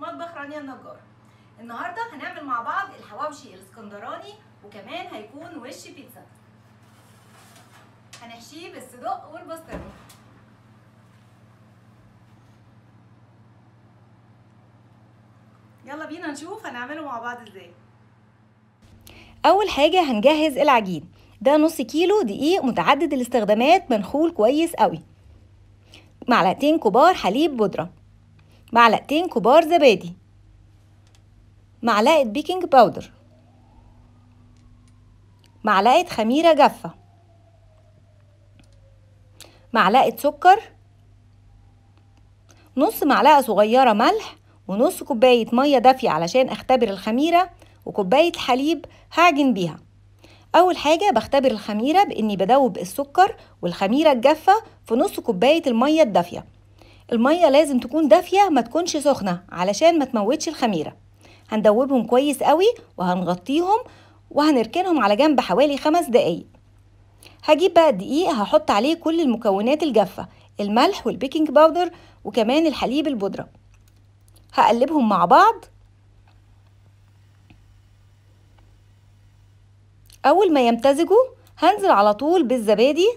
مطبخ رانيا النجار النهارده هنعمل مع بعض الحواوشي الاسكندراني وكمان هيكون وش بيتزا هنحشيه بالصدق والبسطرمه يلا بينا نشوف هنعمله مع بعض ازاي اول حاجه هنجهز العجين ده نص كيلو دقيق متعدد الاستخدامات منخول كويس قوي معلقتين كبار حليب بودره معلقتين كبار زبادي معلقة بيكنج باودر معلقة خميرة جافة معلقة سكر نص معلقة صغيرة ملح ونص كوباية مية دافية علشان اختبر الخميرة وكوباية حليب هعجن بيها أول حاجة بختبر الخميرة بإني بدوب السكر والخميرة الجافة في نص كوباية المية الدافية المية لازم تكون دافية ما تكونش سخنة علشان ما تموتش الخميرة هندوبهم كويس قوي وهنغطيهم وهنركنهم على جنب حوالي خمس دقايق هجيب بقى الدقيق هحط عليه كل المكونات الجافة الملح والبيكنج باودر وكمان الحليب البودرة هقلبهم مع بعض أول ما يمتزجوا هنزل على طول بالزبادي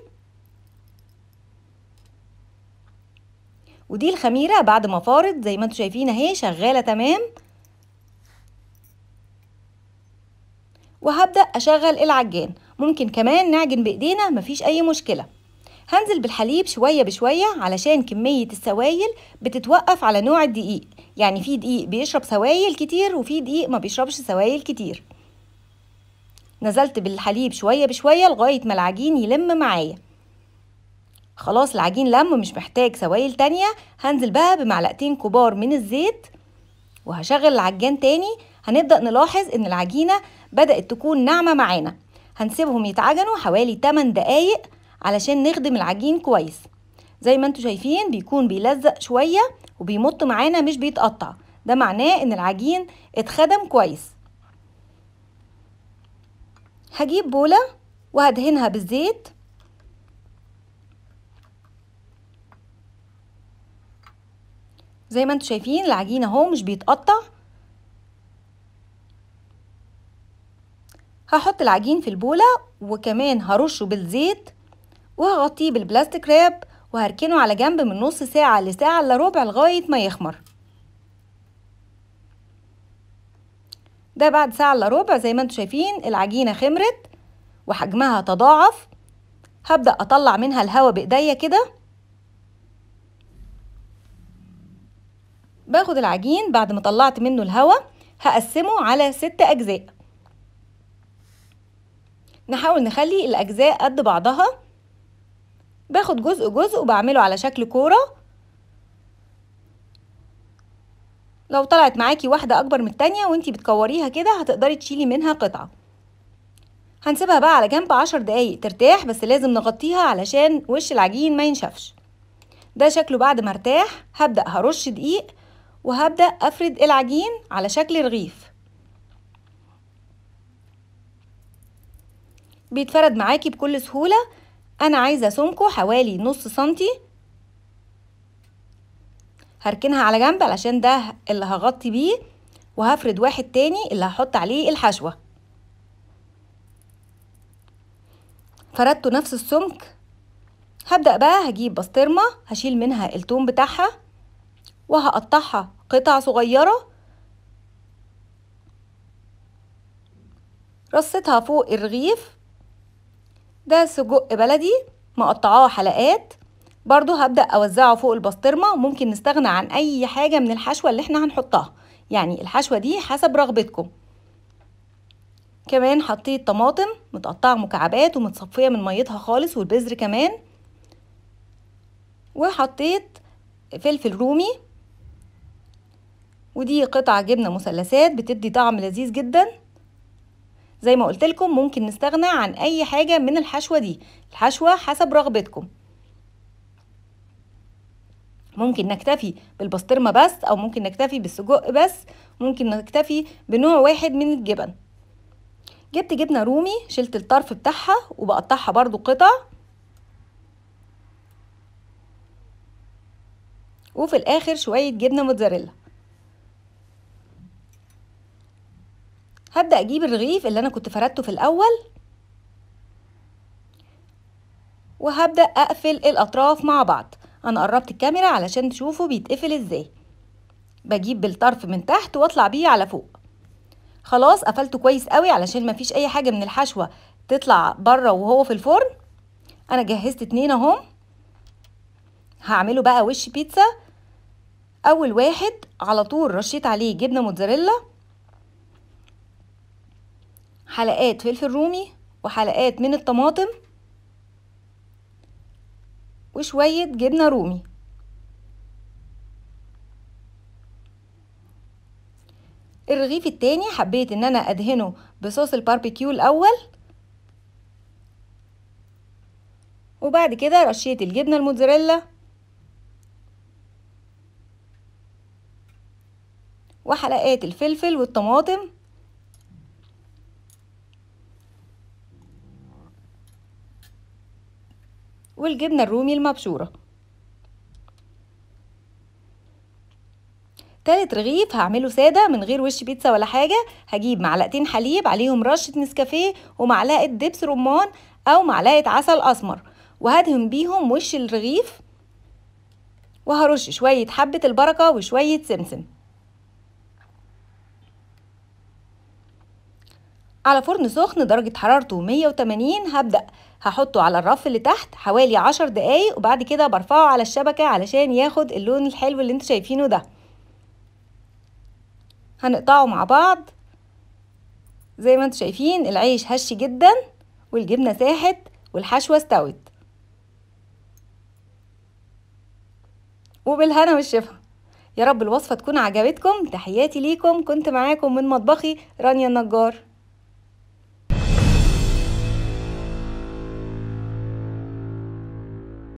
ودي الخميرة بعد ما فارت زي ما انتوا شايفين اهي شغالة تمام وهبدأ أشغل العجان ممكن كمان نعجن بإيدينا مفيش أي مشكلة هنزل بالحليب شوية بشوية علشان كمية السوائل بتتوقف على نوع الدقيق يعني في دقيق بيشرب سوائل كتير وفي دقيق ما بيشربش سوائل كتير نزلت بالحليب شوية بشوية لغاية ما العجين يلم معايا خلاص العجين لم مش محتاج سوائل تانية هنزل بقى بمعلقتين كبار من الزيت وهشغل العجان تاني هنبدأ نلاحظ ان العجينة بدأت تكون ناعمة معانا هنسيبهم يتعجنوا حوالي 8 دقايق علشان نخدم العجين كويس زي ما انتوا شايفين بيكون بيلزق شوية وبيمط معانا مش بيتقطع ده معناه ان العجين اتخدم كويس هجيب بولة وهدهنها بالزيت زي ما انتم شايفين العجين اهو مش بيتقطع هحط العجين في البولة وكمان هرشه بالزيت وهغطيه بالبلاستيك راب وهركنه على جنب من نص ساعة لساعة الا ربع لغاية ما يخمر ده بعد ساعة الا ربع زي ما انتم شايفين العجينة خمرت وحجمها تضاعف هبدأ اطلع منها الهواء بايديا كده باخد العجين بعد ما طلعت منه الهواء هقسمه على ست أجزاء نحاول نخلي الأجزاء قد بعضها باخد جزء جزء وبعمله على شكل كورة لو طلعت معاكي واحدة أكبر من التانية وانتي بتكوريها كده هتقدري تشيلي منها قطعة هنسيبها بقى على جنب عشر دقايق ترتاح بس لازم نغطيها علشان وش العجين ما ينشفش ده شكله بعد ما ارتاح هبدأ هرش دقيق وهبدأ أفرد العجين على شكل رغيف بيتفرد معاكي بكل سهولة أنا عايزة سمكه حوالي نص سنتي هركنها على جنب علشان ده اللي هغطي بيه وهفرد واحد تاني اللي هحط عليه الحشوة فردته نفس السمك هبدأ بقى هجيب بسطرمة هشيل منها التوم بتاعها وهقطعها قطع صغيرة رصيتها فوق الرغيف ده سجق بلدي مقطعاه حلقات برضو هبدأ أوزعه فوق البسطرمة ممكن نستغنى عن أي حاجة من الحشوة اللي احنا هنحطها يعني الحشوة دي حسب رغبتكم كمان حطيت طماطم متقطعة مكعبات ومتصفية من ميتها خالص والبذر كمان وحطيت فلفل رومي ودي قطع جبنة مثلثات بتدي طعم لذيذ جدا زي ما قلت لكم ممكن نستغنى عن اي حاجة من الحشوة دي الحشوة حسب رغبتكم ممكن نكتفي بالبسطرمة بس او ممكن نكتفي بالسجق بس ممكن نكتفي بنوع واحد من الجبن جبت جبنة رومي شلت الطرف بتاعها وبقطعها برضو قطع وفي الاخر شوية جبنة موتزاريلا هبدأ أجيب الرغيف اللي أنا كنت فردته في الأول وهبدأ أقفل الأطراف مع بعض أنا قربت الكاميرا علشان تشوفوا بيتقفل إزاي بجيب بالطرف من تحت وأطلع بيه على فوق خلاص قفلته كويس قوي علشان مفيش أي حاجة من الحشوة تطلع بره وهو في الفرن أنا جهزت اتنين اهم هعمله بقى وش بيتزا أول واحد على طول رشيت عليه جبنة موتزاريلا حلقات فلفل رومي وحلقات من الطماطم وشوية جبنة رومي الرغيف التاني حبيت ان انا ادهنه بصوص الباربيكيو الاول وبعد كده رشيت الجبنة الموتزاريلا وحلقات الفلفل والطماطم والجبنة الرومي المبشورة تالت رغيف هعمله سادة من غير وش بيتزا ولا حاجة هجيب معلقتين حليب عليهم رشة نسكافيه ومعلقة دبس رمان أو معلقة عسل أسمر وهدهن بيهم وش الرغيف وهرش شوية حبة البركة وشوية سمسم على فرن سخن درجة حرارته 180 هبدأ هحطه على الرف اللي تحت حوالي 10 دقايق وبعد كده برفعه على الشبكة علشان ياخد اللون الحلو اللي انتوا شايفينه ده هنقطعه مع بعض زي ما انتوا شايفين العيش هش جدا والجبنة ساحت والحشوة استوت وبالهنا والشفا يا رب الوصفة تكون عجبتكم تحياتي ليكم كنت معاكم من مطبخي رانيا النجار